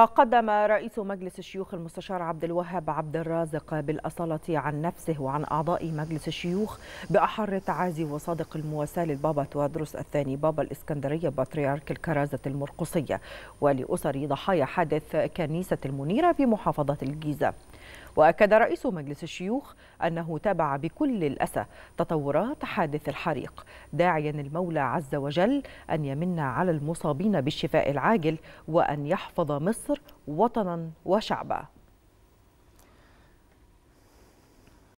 تقدم رئيس مجلس الشيوخ المستشار عبد الوهاب عبد الرازق بالأصالة عن نفسه وعن أعضاء مجلس الشيوخ بأحر تعازي وصادق المواساة للبابا توادرس الثاني بابا الإسكندرية بطريرك الكرازة المرقصية ولأسر ضحايا حادث كنيسة المنيرة بمحافظة الجيزة وأكد رئيس مجلس الشيوخ أنه تابع بكل الأسى تطورات حادث الحريق داعيا المولى عز وجل أن يمن على المصابين بالشفاء العاجل وأن يحفظ مصر وطنا وشعبا